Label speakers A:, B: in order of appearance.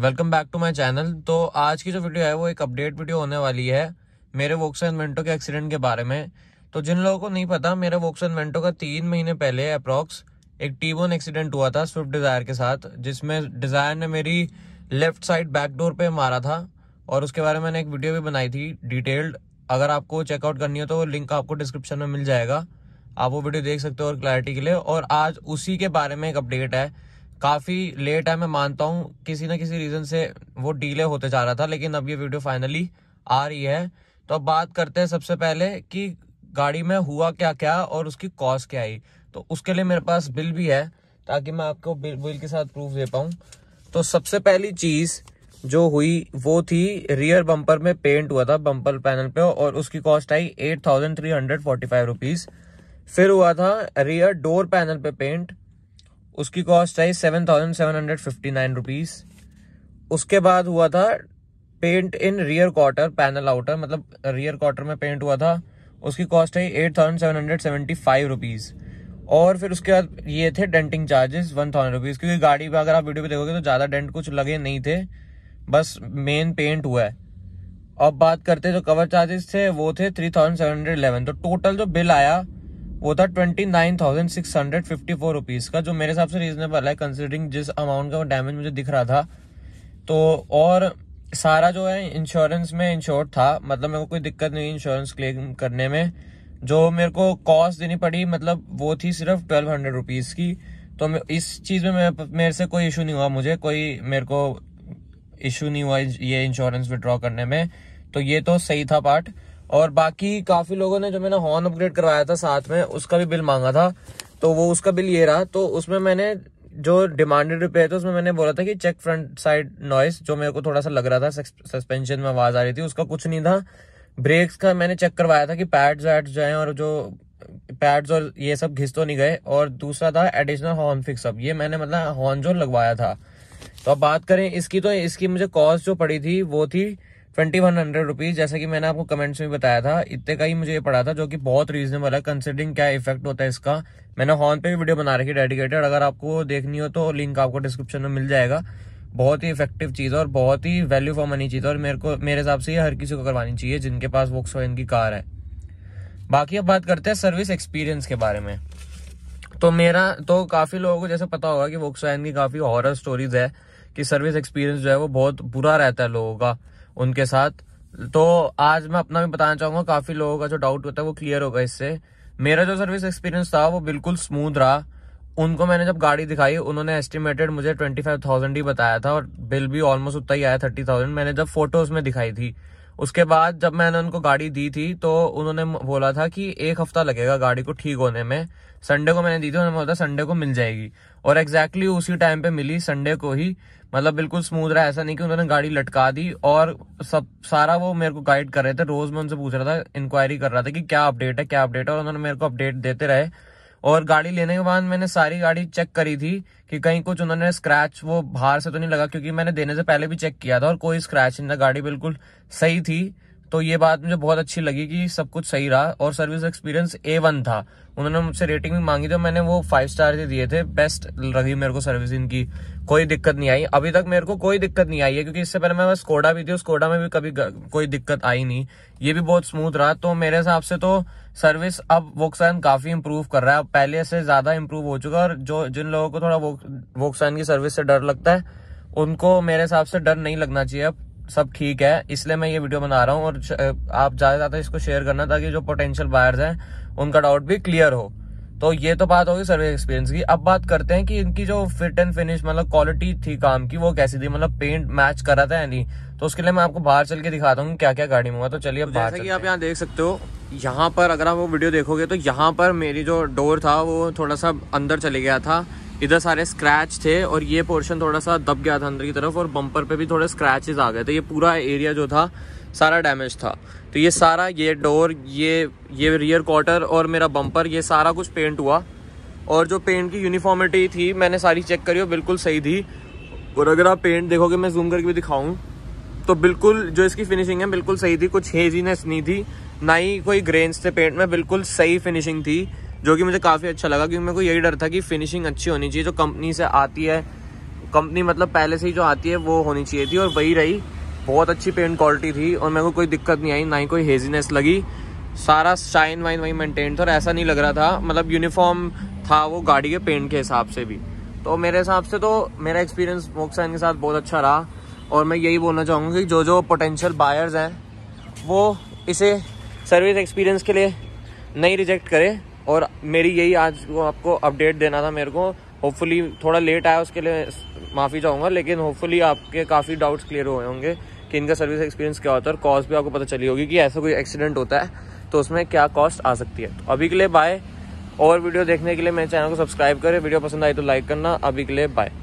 A: welcome back to my channel तो आज की जो वीडियो है वो एक अपडेट वीडियो होने वाली है मेरे वोक्स एनवेंटो के एक्सीडेंट के बारे में तो जिन लोगों को नहीं पता मेरे वोक्स एनवेंटो का तीन महीने पहले अप्रॉक्स एक टी वन एक्सीडेंट हुआ था स्विफ्ट डिज़ायर के साथ जिसमें डिज़ायर ने मेरी लेफ्ट साइड बैक डोर पर मारा था और उसके बारे में मैंने एक वीडियो भी बनाई थी डिटेल्ड अगर आपको चेकआउट करनी हो तो लिंक आपको डिस्क्रिप्शन में मिल जाएगा आप वो वीडियो देख सकते हो और क्लैरिटी के लिए और आज उसी के बारे में एक अपडेट है काफ़ी लेट है मैं मानता हूँ किसी ना किसी रीज़न से वो डिले होते जा रहा था लेकिन अब ये वीडियो फाइनली आ रही है तो अब बात करते हैं सबसे पहले कि गाड़ी में हुआ क्या क्या और उसकी कॉस्ट क्या आई तो उसके लिए मेरे पास बिल भी है ताकि मैं आपको बिल बिल के साथ प्रूफ दे पाऊँ तो सबसे पहली चीज़ जो हुई वो थी रियर बम्पर में पेंट हुआ था बम्पर पैनल पे और उसकी कॉस्ट आई eight thousand three hundred forty five rupees फिर हुआ था रियर डोर पैनल पे पेंट उसकी कॉस्ट आई seven thousand seven hundred fifty nine rupees उसके बाद हुआ था paint in rear quarter panel outer मतलब रियर क्वार्टर में पेंट हुआ था उसकी कॉस्ट आई eight thousand seven hundred seventy five rupees और फिर उसके बाद ये थे denting charges one thousand rupees क्योंकि गाड़ी पर अगर आप वीडियो पे देखोगे तो ज़्यादा डेंट कुछ लगे नहीं थे बस मेन पेंट हुआ है अब बात करते जो कवर चार्जेस थे वो थे three thousand seven hundred eleven तो टोटल जो बिल आया वो था twenty nine thousand six hundred fifty four rupees का जो मेरे हिसाब से रीजनेबल है कंसिडरिंग जिस अमाउंट का वो डैमेज मुझे दिख रहा था तो और सारा जो है इंश्योरेंस में इंश्योर था मतलब मेरे को कोई दिक्कत नहीं इंश्योरेंस क्लेम करने में जो मेरे को कॉस्ट देनी पड़ी मतलब वो थी सिर्फ ट्वेल्व हंड्रेड रुपीज़ की तो इस चीज़ में मेरे से कोई इशू नहीं हुआ मुझे कोई मेरे को इशू नहीं हुआ ये इंश्योरेंस विड्रॉ करने में तो ये तो सही था पार्ट और बाकी काफी लोगों ने जो मैंने हॉर्न अपग्रेड करवाया था साथ में उसका भी बिल मांगा था तो वो उसका बिल ये रहा तो उसमें मैंने जो डिमांडेड रिपेयर था उसमें मैंने बोला था कि चेक फ्रंट साइड नॉइस जो मेरे को थोड़ा सा लग रहा था सस्पेंशन में आवाज आ रही थी उसका कुछ नहीं था ब्रेक्स का मैंने चेक करवाया था कि पैड्स वैड्स जो है और जो पैड्स और ये सब घिस तो नहीं गए और दूसरा था एडिशनल हॉर्न फिक्सअप ये मैंने मतलब हॉर्न जो लगवाया था तो अब बात करें इसकी तो इसकी मुझे कॉस्ट जो पड़ी थी वो थी ट्वेंटी वन हंड्रेड रुपीज जैसा कि मैंने आपको कमेंट्स में बताया था इतने का ही मुझे ये पड़ा था जो कि बहुत रीजनेबल है कंसिडरिंग क्या इफेक्ट होता है इसका मैंने हॉर्न पे भी वीडियो बना रखी डेडिकेटेड अगर आपको देखनी हो तो लिंक आपको डिस्क्रिप्शन में मिल जाएगा बहुत ही इफेक्टिव चीज़ है और बहुत ही वैल्यू फॉर मनी चीज़ है और मेरे को मेरे हिसाब से ये हर किसी को करवानी चाहिए जिनके पास वोक्स की कार है बाकी अब बात करते हैं सर्विस एक्सपीरियंस के बारे में तो मेरा तो काफ़ी लोगों को जैसे पता होगा कि वोक्स की काफ़ी हॉरर स्टोरीज है कि सर्विस एक्सपीरियंस जो है वो बहुत बुरा रहता है लोगों का उनके साथ तो आज मैं अपना भी बताना चाहूंगा काफी लोगों का जो डाउट होता है वो क्लियर होगा इससे मेरा जो सर्विस एक्सपीरियंस था वो बिल्कुल स्मूथ रहा उनको मैंने जब गाड़ी दिखाई उन्होंने एस्टिमेटेड मुझे ट्वेंटी फाइव थाउजेंड ही बताया था और बिल भी ऑलमोस्ट उतना ही आया थर्टी थाउजेंड मैंने जब फोटोज में दिखाई थी उसके बाद जब मैंने उनको गाड़ी दी थी तो उन्होंने बोला था कि एक हफ्ता लगेगा गाड़ी को ठीक होने में संडे को मैंने दी थी उन्होंने बोला संडे को मिल जाएगी और एग्जैक्टली exactly उसी टाइम पे मिली संडे को ही मतलब बिल्कुल स्मूथ रहा ऐसा नहीं कि उन्होंने गाड़ी लटका दी और सब सारा वो मेरे को गाइड कर रहे थे रोज मैं उनसे पूछ रहा था इंक्वायरी कर रहा था कि क्या अपडेट है क्या अपडेट है और उन्होंने मेरे को अपडेट देते रहे और गाड़ी लेने के बाद मैंने सारी गाड़ी चेक करी थी कि कहीं कुछ उन्होंने स्क्रैच वो बाहर से तो नहीं लगा क्योंकि मैंने देने से पहले भी चेक किया था और कोई स्क्रैच नहीं था गाड़ी बिल्कुल सही थी तो ये बात मुझे बहुत अच्छी लगी कि सब कुछ सही रहा और सर्विस एक्सपीरियंस ए वन था उन्होंने मुझसे रेटिंग भी मांगी तो मैंने वो फाइव स्टार ही दिए थे बेस्ट लगी मेरे को सर्विस इनकी कोई दिक्कत नहीं आई अभी तक मेरे को कोई दिक्कत नहीं आई है क्योंकि इससे पहले मैं स्कोडा भी थी स्कोडा में भी कभी कोई दिक्कत आई नहीं ये भी बहुत स्मूथ रहा तो मेरे हिसाब से तो सर्विस अब वोक्सान काफी इम्प्रूव कर रहा है पहले से ज्यादा इम्प्रूव हो चुका है और जो जिन लोगों को थोड़ा वोक्सान की सर्विस से डर लगता है उनको मेरे हिसाब से डर नहीं लगना चाहिए अब सब ठीक है इसलिए मैं ये वीडियो बना रहा हूँ और आप ज़्यादा ज़्यादा इसको शेयर करना ताकि जो पोटेंशियल बायर्स हैं उनका डाउट भी क्लियर हो तो ये तो बात होगी सर्विस एक्सपीरियंस की अब बात करते हैं कि इनकी जो फिट एंड फिनिश मतलब क्वालिटी थी काम की वो कैसी थी मतलब पेंट मैच करा था या नहीं तो उसके लिए मैं आपको बाहर चल के दिखाता हूँ क्या क्या गाड़ी में हुआ तो चलिए अब तो जैसे कि आप यहाँ देख सकते हो यहाँ पर अगर आप वो वीडियो देखोगे तो यहाँ पर मेरी जो डोर था वो थोड़ा सा अंदर चले गया था इधर सारे स्क्रैच थे और ये पोर्शन थोड़ा सा दब गया था अंदर की तरफ और बम्पर पे भी थोड़े स्क्रैचेस आ गए थे ये पूरा एरिया जो था सारा डैमेज था तो ये सारा ये डोर ये ये रियर क्वार्टर और मेरा बम्पर ये सारा कुछ पेंट हुआ और जो पेंट की यूनिफॉर्मिटी थी मैंने सारी चेक करी और बिल्कुल सही थी और अगर आप पेंट देखोगे मैं जूम करके भी दिखाऊँ तो बिल्कुल जो इसकी फिनिशिंग है बिल्कुल सही थी कुछ हेजीनेस नहीं थी ना ही कोई ग्रेन्स थे पेंट में बिल्कुल सही फिनिशिंग थी जो कि मुझे काफ़ी अच्छा लगा क्योंकि मेरे को यही डर था कि फिनिशिंग अच्छी होनी चाहिए जो कंपनी से आती है कंपनी मतलब पहले से ही जो आती है वो होनी चाहिए थी और वही रही बहुत अच्छी पेंट क्वालिटी थी और मेरे को कोई दिक्कत नहीं आई ना ही कोई हेजीनेस लगी सारा शाइन वाइन वही मेनटेन था और ऐसा नहीं लग रहा था मतलब यूनिफॉर्म था वो गाड़ी के पेंट के हिसाब से भी तो मेरे हिसाब से तो मेरा एक्सपीरियंस मोक्साइन के साथ बहुत अच्छा रहा और मैं यही बोलना चाहूँगा कि जो जो पोटेंशियल बायर्स हैं वो इसे सर्विस एक्सपीरियंस के लिए नहीं रिजेक्ट करें और मेरी यही आज वो आपको अपडेट देना था मेरे को होपफुली थोड़ा लेट आया उसके लिए माफ़ी चाहूँगा लेकिन होपफुली आपके काफ़ी डाउट्स क्लियर हुए होंगे कि इनका सर्विस एक्सपीरियंस क्या होता है और कॉस्ट भी आपको पता चली होगी कि ऐसा कोई एक्सीडेंट होता है तो उसमें क्या कॉस्ट आ सकती है तो अभी के लिए बाय और वीडियो देखने के लिए मेरे चैनल को सब्सक्राइब करें वीडियो पसंद आई तो लाइक करना अभी के लिए बाय